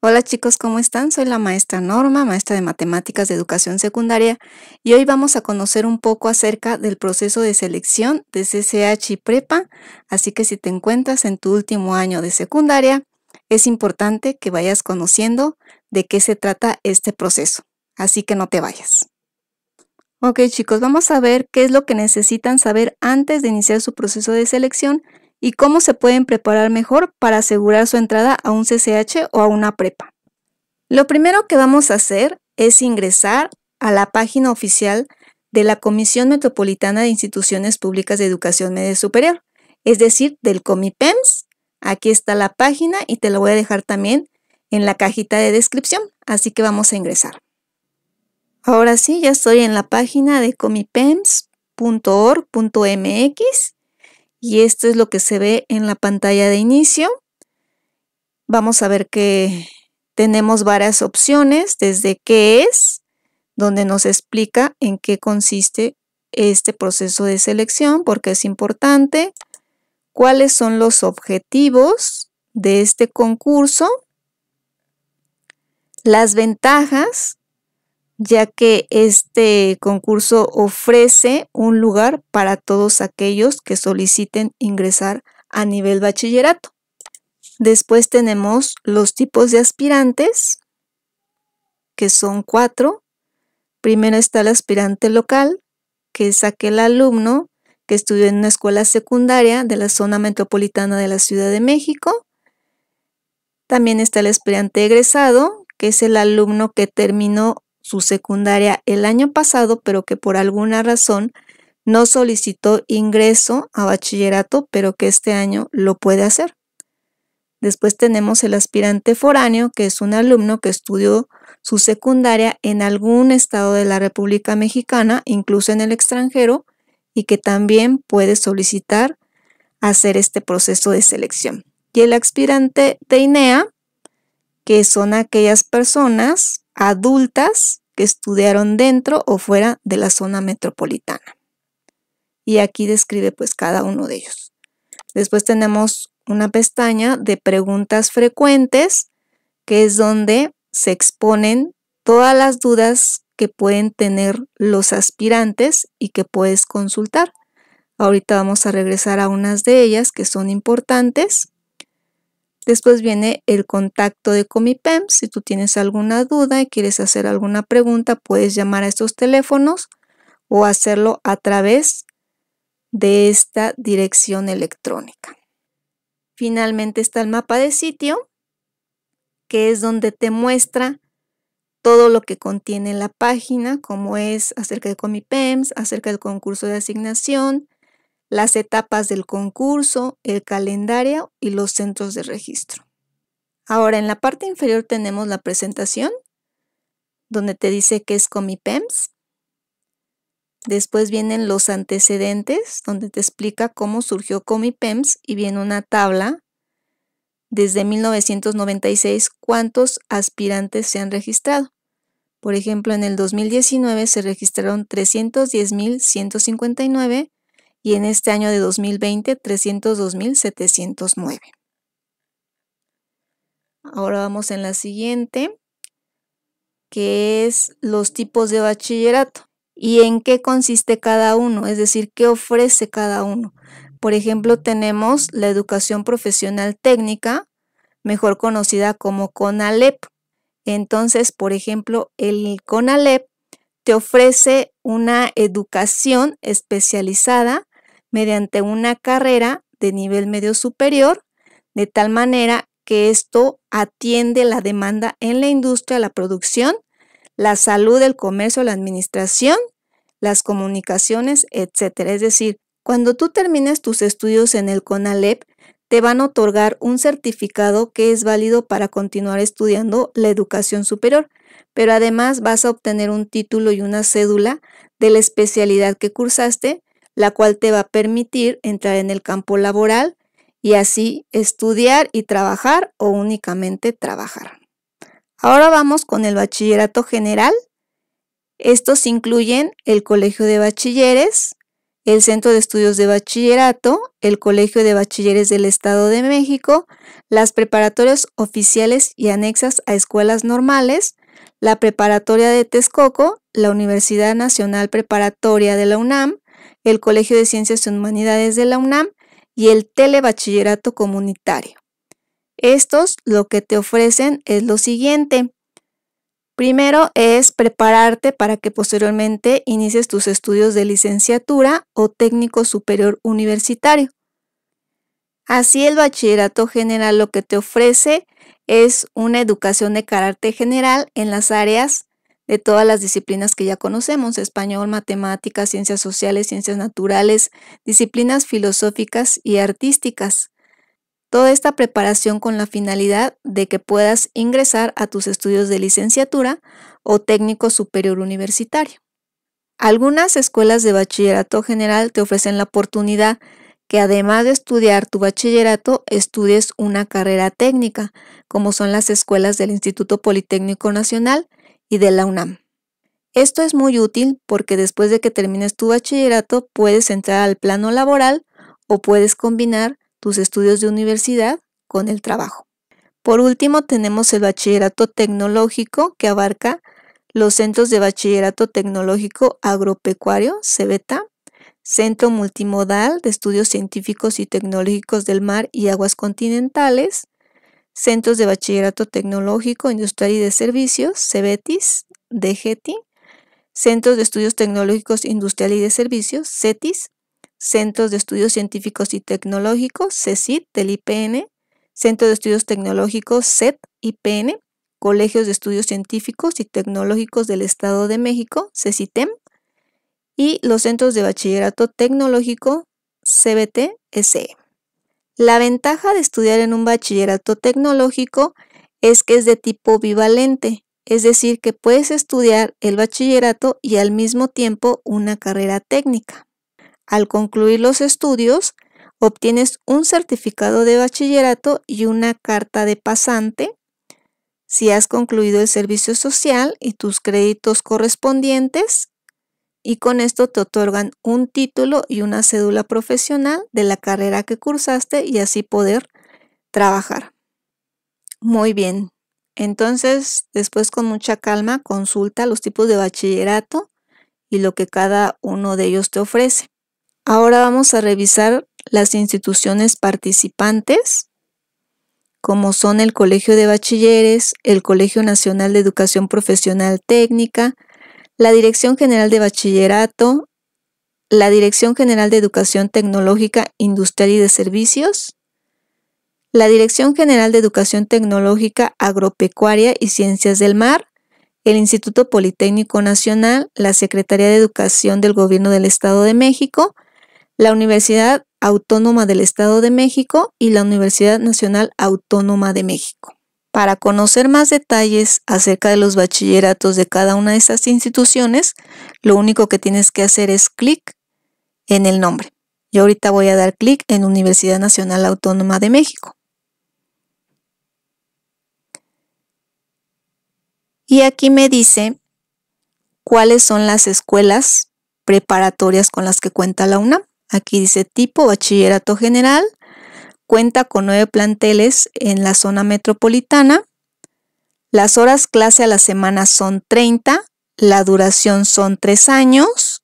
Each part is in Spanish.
Hola chicos, ¿cómo están? Soy la maestra Norma, maestra de matemáticas de educación secundaria y hoy vamos a conocer un poco acerca del proceso de selección de CCH y prepa, así que si te encuentras en tu último año de secundaria, es importante que vayas conociendo de qué se trata este proceso, así que no te vayas. Ok chicos, vamos a ver qué es lo que necesitan saber antes de iniciar su proceso de selección y cómo se pueden preparar mejor para asegurar su entrada a un CCH o a una prepa. Lo primero que vamos a hacer es ingresar a la página oficial de la Comisión Metropolitana de Instituciones Públicas de Educación Media Superior, es decir, del COMIPEMS. Aquí está la página y te la voy a dejar también en la cajita de descripción, así que vamos a ingresar. Ahora sí, ya estoy en la página de comipems.org.mx y esto es lo que se ve en la pantalla de inicio. Vamos a ver que tenemos varias opciones desde qué es, donde nos explica en qué consiste este proceso de selección, porque es importante, cuáles son los objetivos de este concurso, las ventajas ya que este concurso ofrece un lugar para todos aquellos que soliciten ingresar a nivel bachillerato. Después tenemos los tipos de aspirantes, que son cuatro. Primero está el aspirante local, que es aquel alumno que estudió en una escuela secundaria de la zona metropolitana de la Ciudad de México. También está el aspirante egresado, que es el alumno que terminó su secundaria el año pasado, pero que por alguna razón no solicitó ingreso a bachillerato, pero que este año lo puede hacer. Después tenemos el aspirante foráneo, que es un alumno que estudió su secundaria en algún estado de la República Mexicana, incluso en el extranjero, y que también puede solicitar hacer este proceso de selección. Y el aspirante de INEA, que son aquellas personas adultas que estudiaron dentro o fuera de la zona metropolitana. Y aquí describe pues cada uno de ellos. Después tenemos una pestaña de preguntas frecuentes, que es donde se exponen todas las dudas que pueden tener los aspirantes y que puedes consultar. Ahorita vamos a regresar a unas de ellas que son importantes. Después viene el contacto de Comipem. Si tú tienes alguna duda y quieres hacer alguna pregunta, puedes llamar a estos teléfonos o hacerlo a través de esta dirección electrónica. Finalmente está el mapa de sitio, que es donde te muestra todo lo que contiene la página, como es acerca de Comipems, acerca del concurso de asignación, las etapas del concurso, el calendario y los centros de registro. Ahora en la parte inferior tenemos la presentación, donde te dice que es Comipems. Después vienen los antecedentes, donde te explica cómo surgió Comipems y viene una tabla desde 1996 cuántos aspirantes se han registrado. Por ejemplo, en el 2019 se registraron 310.159 y en este año de 2020 302.709. Ahora vamos en la siguiente, que es los tipos de bachillerato y en qué consiste cada uno, es decir, qué ofrece cada uno. Por ejemplo, tenemos la educación profesional técnica, mejor conocida como CONALEP. Entonces, por ejemplo, el CONALEP te ofrece una educación especializada mediante una carrera de nivel medio superior, de tal manera que esto atiende la demanda en la industria, la producción, la salud, el comercio, la administración, las comunicaciones, etc. Es decir, cuando tú termines tus estudios en el CONALEP, te van a otorgar un certificado que es válido para continuar estudiando la educación superior, pero además vas a obtener un título y una cédula de la especialidad que cursaste la cual te va a permitir entrar en el campo laboral y así estudiar y trabajar o únicamente trabajar. Ahora vamos con el bachillerato general. Estos incluyen el Colegio de Bachilleres, el Centro de Estudios de Bachillerato, el Colegio de Bachilleres del Estado de México, las preparatorias oficiales y anexas a escuelas normales, la Preparatoria de Texcoco, la Universidad Nacional Preparatoria de la UNAM, el Colegio de Ciencias y Humanidades de la UNAM y el Telebachillerato Comunitario. Estos lo que te ofrecen es lo siguiente. Primero es prepararte para que posteriormente inicies tus estudios de licenciatura o técnico superior universitario. Así el bachillerato general lo que te ofrece es una educación de carácter general en las áreas de todas las disciplinas que ya conocemos, español, matemáticas, ciencias sociales, ciencias naturales, disciplinas filosóficas y artísticas. Toda esta preparación con la finalidad de que puedas ingresar a tus estudios de licenciatura o técnico superior universitario. Algunas escuelas de bachillerato general te ofrecen la oportunidad que además de estudiar tu bachillerato, estudies una carrera técnica, como son las escuelas del Instituto Politécnico Nacional, y de la UNAM. Esto es muy útil porque después de que termines tu bachillerato puedes entrar al plano laboral o puedes combinar tus estudios de universidad con el trabajo. Por último, tenemos el bachillerato tecnológico que abarca los centros de bachillerato tecnológico agropecuario, CBTA, Centro Multimodal de Estudios Científicos y Tecnológicos del Mar y Aguas Continentales, Centros de Bachillerato Tecnológico, Industrial y de Servicios, CEBETIS, DGETI, Centros de Estudios Tecnológicos, Industrial y de Servicios, CETIS, Centros de Estudios Científicos y Tecnológicos, CECIT, del IPN, Centro de Estudios Tecnológicos, CET, IPN, Colegios de Estudios Científicos y Tecnológicos del Estado de México, CECITEM, y los Centros de Bachillerato Tecnológico, CBT, la ventaja de estudiar en un bachillerato tecnológico es que es de tipo bivalente, es decir, que puedes estudiar el bachillerato y al mismo tiempo una carrera técnica. Al concluir los estudios, obtienes un certificado de bachillerato y una carta de pasante si has concluido el servicio social y tus créditos correspondientes y con esto te otorgan un título y una cédula profesional de la carrera que cursaste y así poder trabajar. Muy bien. Entonces, después con mucha calma, consulta los tipos de bachillerato y lo que cada uno de ellos te ofrece. Ahora vamos a revisar las instituciones participantes, como son el Colegio de Bachilleres, el Colegio Nacional de Educación Profesional Técnica, la Dirección General de Bachillerato, la Dirección General de Educación Tecnológica Industrial y de Servicios, la Dirección General de Educación Tecnológica Agropecuaria y Ciencias del Mar, el Instituto Politécnico Nacional, la Secretaría de Educación del Gobierno del Estado de México, la Universidad Autónoma del Estado de México y la Universidad Nacional Autónoma de México. Para conocer más detalles acerca de los bachilleratos de cada una de estas instituciones, lo único que tienes que hacer es clic en el nombre. Yo ahorita voy a dar clic en Universidad Nacional Autónoma de México. Y aquí me dice cuáles son las escuelas preparatorias con las que cuenta la UNAM. Aquí dice tipo bachillerato general, Cuenta con nueve planteles en la zona metropolitana. Las horas clase a la semana son 30, la duración son tres años.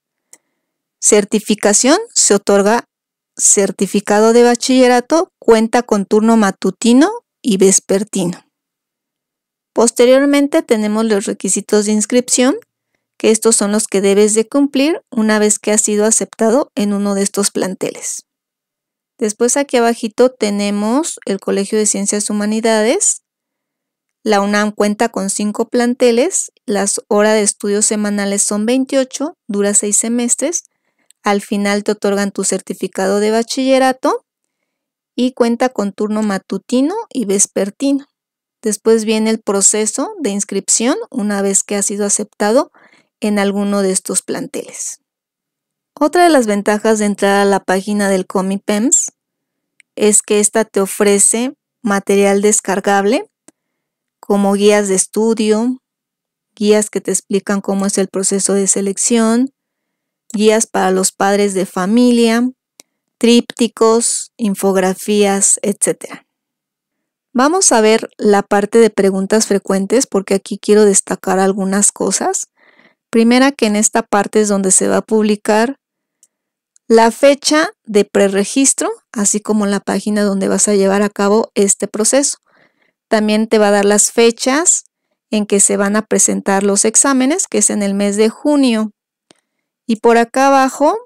Certificación se otorga certificado de bachillerato, cuenta con turno matutino y vespertino. Posteriormente tenemos los requisitos de inscripción, que estos son los que debes de cumplir una vez que has sido aceptado en uno de estos planteles. Después aquí abajito tenemos el Colegio de Ciencias Humanidades. La UNAM cuenta con cinco planteles, las horas de estudios semanales son 28, dura seis semestres. Al final te otorgan tu certificado de bachillerato y cuenta con turno matutino y vespertino. Después viene el proceso de inscripción una vez que ha sido aceptado en alguno de estos planteles. Otra de las ventajas de entrar a la página del Comipems es que esta te ofrece material descargable como guías de estudio, guías que te explican cómo es el proceso de selección, guías para los padres de familia, trípticos, infografías, etc. Vamos a ver la parte de preguntas frecuentes porque aquí quiero destacar algunas cosas. Primera que en esta parte es donde se va a publicar la fecha de preregistro, así como la página donde vas a llevar a cabo este proceso. También te va a dar las fechas en que se van a presentar los exámenes, que es en el mes de junio. Y por acá abajo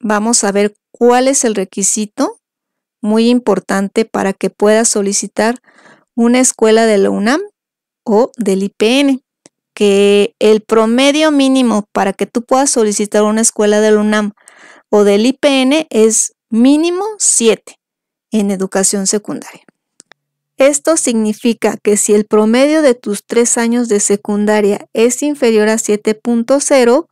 vamos a ver cuál es el requisito muy importante para que puedas solicitar una escuela de la UNAM o del IPN, que el promedio mínimo para que tú puedas solicitar una escuela de la UNAM o del IPN es mínimo 7 en educación secundaria. Esto significa que si el promedio de tus tres años de secundaria es inferior a 7.0,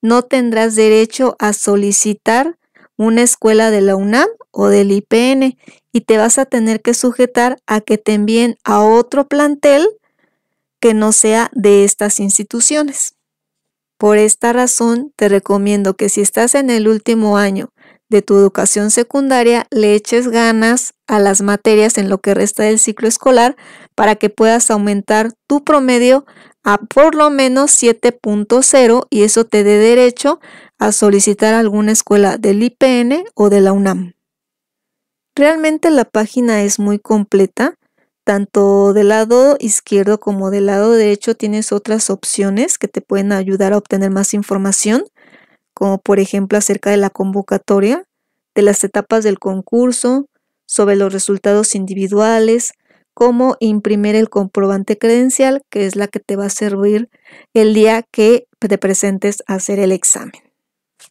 no tendrás derecho a solicitar una escuela de la UNAM o del IPN y te vas a tener que sujetar a que te envíen a otro plantel que no sea de estas instituciones. Por esta razón, te recomiendo que si estás en el último año de tu educación secundaria, le eches ganas a las materias en lo que resta del ciclo escolar para que puedas aumentar tu promedio a por lo menos 7.0 y eso te dé derecho a solicitar alguna escuela del IPN o de la UNAM. Realmente la página es muy completa tanto del lado izquierdo como del lado derecho tienes otras opciones que te pueden ayudar a obtener más información, como por ejemplo acerca de la convocatoria, de las etapas del concurso, sobre los resultados individuales, cómo imprimir el comprobante credencial, que es la que te va a servir el día que te presentes a hacer el examen.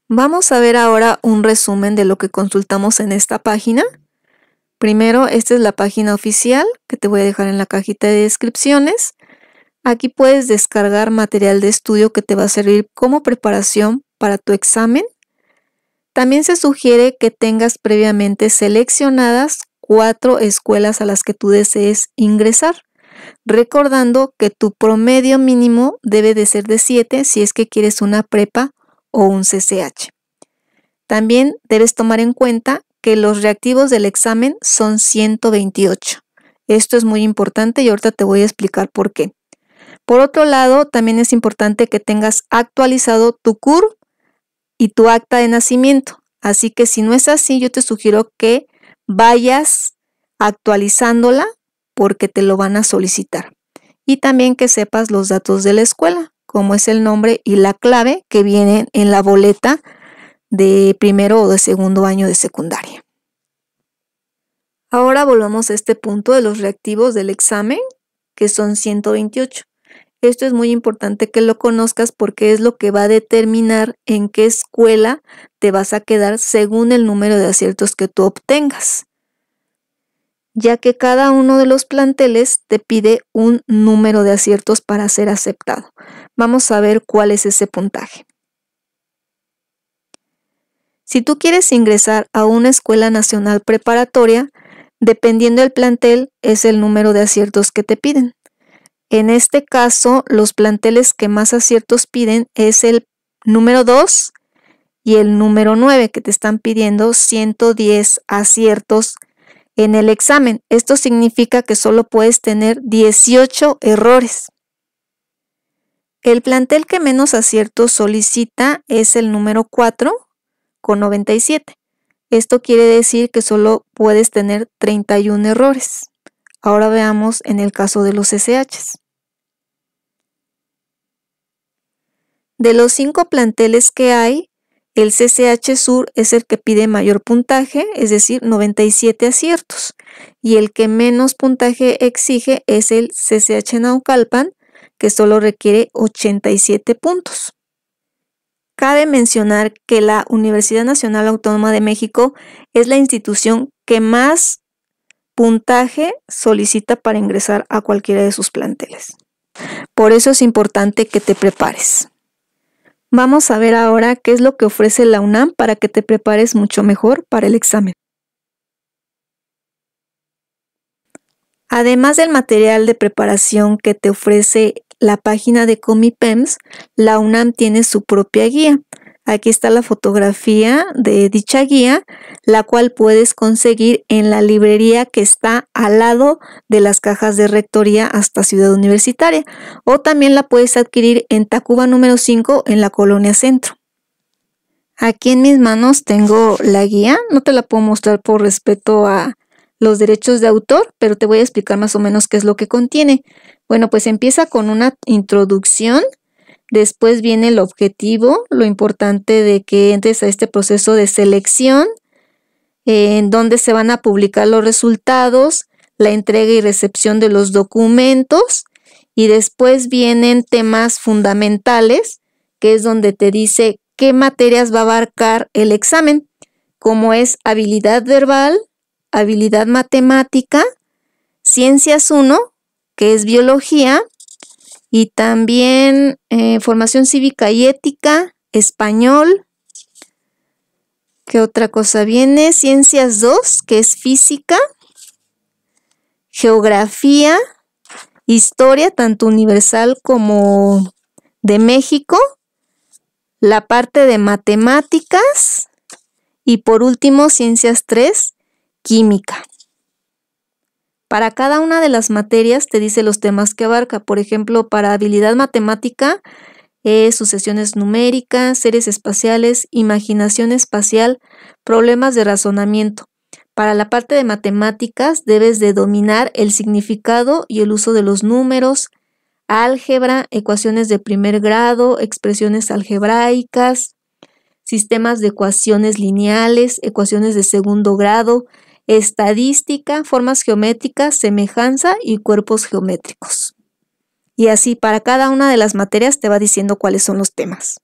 Vamos a ver ahora un resumen de lo que consultamos en esta página. Primero, esta es la página oficial que te voy a dejar en la cajita de descripciones. Aquí puedes descargar material de estudio que te va a servir como preparación para tu examen. También se sugiere que tengas previamente seleccionadas cuatro escuelas a las que tú desees ingresar, recordando que tu promedio mínimo debe de ser de 7 si es que quieres una prepa o un CCH. También debes tomar en cuenta que los reactivos del examen son 128. Esto es muy importante y ahorita te voy a explicar por qué. Por otro lado, también es importante que tengas actualizado tu CUR y tu acta de nacimiento. Así que si no es así, yo te sugiero que vayas actualizándola porque te lo van a solicitar. Y también que sepas los datos de la escuela, como es el nombre y la clave que vienen en la boleta de primero o de segundo año de secundaria. Ahora volvamos a este punto de los reactivos del examen, que son 128. Esto es muy importante que lo conozcas porque es lo que va a determinar en qué escuela te vas a quedar según el número de aciertos que tú obtengas, ya que cada uno de los planteles te pide un número de aciertos para ser aceptado. Vamos a ver cuál es ese puntaje. Si tú quieres ingresar a una escuela nacional preparatoria, Dependiendo del plantel, es el número de aciertos que te piden. En este caso, los planteles que más aciertos piden es el número 2 y el número 9, que te están pidiendo 110 aciertos en el examen. Esto significa que solo puedes tener 18 errores. El plantel que menos aciertos solicita es el número 4 con 97. Esto quiere decir que solo puedes tener 31 errores. Ahora veamos en el caso de los SHs. De los cinco planteles que hay, el CCH Sur es el que pide mayor puntaje, es decir, 97 aciertos, y el que menos puntaje exige es el CCH Naucalpan, que solo requiere 87 puntos. Cabe mencionar que la Universidad Nacional Autónoma de México es la institución que más puntaje solicita para ingresar a cualquiera de sus planteles. Por eso es importante que te prepares. Vamos a ver ahora qué es lo que ofrece la UNAM para que te prepares mucho mejor para el examen. Además del material de preparación que te ofrece la página de Comipems, la UNAM tiene su propia guía. Aquí está la fotografía de dicha guía, la cual puedes conseguir en la librería que está al lado de las cajas de rectoría hasta Ciudad Universitaria, o también la puedes adquirir en Tacuba número 5 en la colonia Centro. Aquí en mis manos tengo la guía, no te la puedo mostrar por respeto a, los derechos de autor, pero te voy a explicar más o menos qué es lo que contiene. Bueno, pues empieza con una introducción, después viene el objetivo, lo importante de que entres a este proceso de selección, eh, en donde se van a publicar los resultados, la entrega y recepción de los documentos, y después vienen temas fundamentales, que es donde te dice qué materias va a abarcar el examen, como es habilidad verbal, habilidad matemática, ciencias 1, que es biología, y también eh, formación cívica y ética, español. ¿Qué otra cosa viene? Ciencias 2, que es física, geografía, historia, tanto universal como de México, la parte de matemáticas y por último ciencias 3, química. Para cada una de las materias te dice los temas que abarca. Por ejemplo, para habilidad matemática, es eh, sucesiones numéricas, seres espaciales, imaginación espacial, problemas de razonamiento. Para la parte de matemáticas debes de dominar el significado y el uso de los números, álgebra, ecuaciones de primer grado, expresiones algebraicas, sistemas de ecuaciones lineales, ecuaciones de segundo grado, estadística, formas geométricas, semejanza y cuerpos geométricos. Y así para cada una de las materias te va diciendo cuáles son los temas.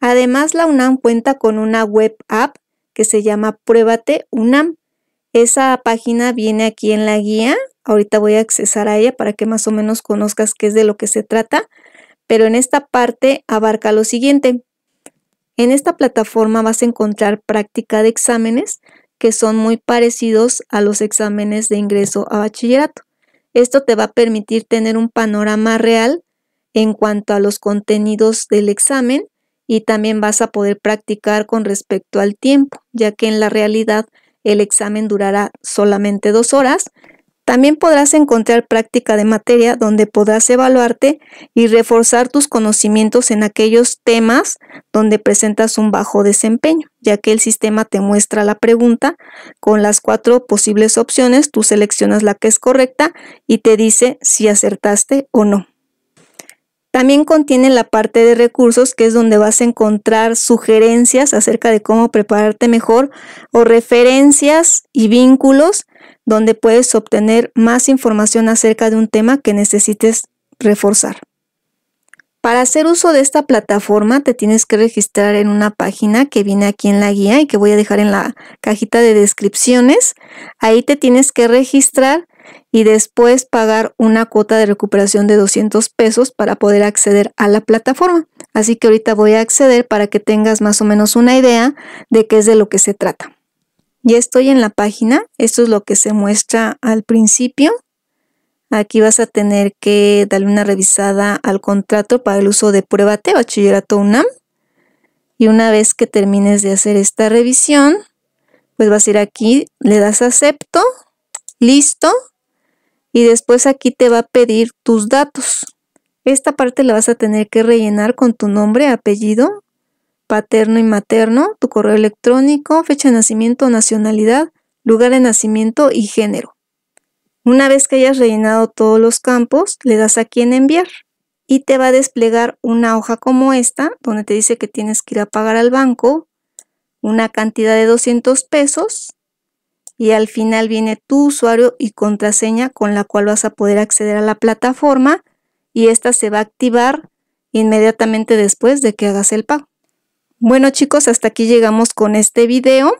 Además, la UNAM cuenta con una web app que se llama Pruébate UNAM. Esa página viene aquí en la guía. Ahorita voy a accesar a ella para que más o menos conozcas qué es de lo que se trata. Pero en esta parte abarca lo siguiente. En esta plataforma vas a encontrar práctica de exámenes que son muy parecidos a los exámenes de ingreso a bachillerato. Esto te va a permitir tener un panorama real en cuanto a los contenidos del examen y también vas a poder practicar con respecto al tiempo, ya que en la realidad el examen durará solamente dos horas también podrás encontrar práctica de materia donde podrás evaluarte y reforzar tus conocimientos en aquellos temas donde presentas un bajo desempeño, ya que el sistema te muestra la pregunta con las cuatro posibles opciones, tú seleccionas la que es correcta y te dice si acertaste o no. También contiene la parte de recursos, que es donde vas a encontrar sugerencias acerca de cómo prepararte mejor o referencias y vínculos donde puedes obtener más información acerca de un tema que necesites reforzar. Para hacer uso de esta plataforma te tienes que registrar en una página que viene aquí en la guía y que voy a dejar en la cajita de descripciones. Ahí te tienes que registrar y después pagar una cuota de recuperación de 200 pesos para poder acceder a la plataforma. Así que ahorita voy a acceder para que tengas más o menos una idea de qué es de lo que se trata. Ya estoy en la página, esto es lo que se muestra al principio. Aquí vas a tener que darle una revisada al contrato para el uso de Prueba Pruébate Bachillerato UNAM. Y una vez que termines de hacer esta revisión, pues vas a ir aquí, le das acepto, listo, y después aquí te va a pedir tus datos. Esta parte la vas a tener que rellenar con tu nombre, apellido, paterno y materno, tu correo electrónico, fecha de nacimiento, nacionalidad, lugar de nacimiento y género. Una vez que hayas rellenado todos los campos, le das aquí en enviar y te va a desplegar una hoja como esta, donde te dice que tienes que ir a pagar al banco una cantidad de 200 pesos y al final viene tu usuario y contraseña con la cual vas a poder acceder a la plataforma y esta se va a activar inmediatamente después de que hagas el pago. Bueno chicos, hasta aquí llegamos con este video.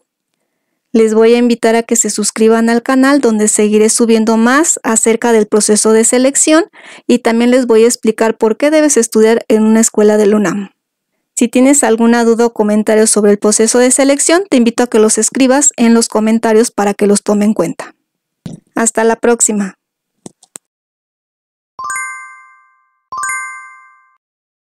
Les voy a invitar a que se suscriban al canal donde seguiré subiendo más acerca del proceso de selección y también les voy a explicar por qué debes estudiar en una escuela de UNAM. Si tienes alguna duda o comentario sobre el proceso de selección, te invito a que los escribas en los comentarios para que los tome en cuenta. Hasta la próxima.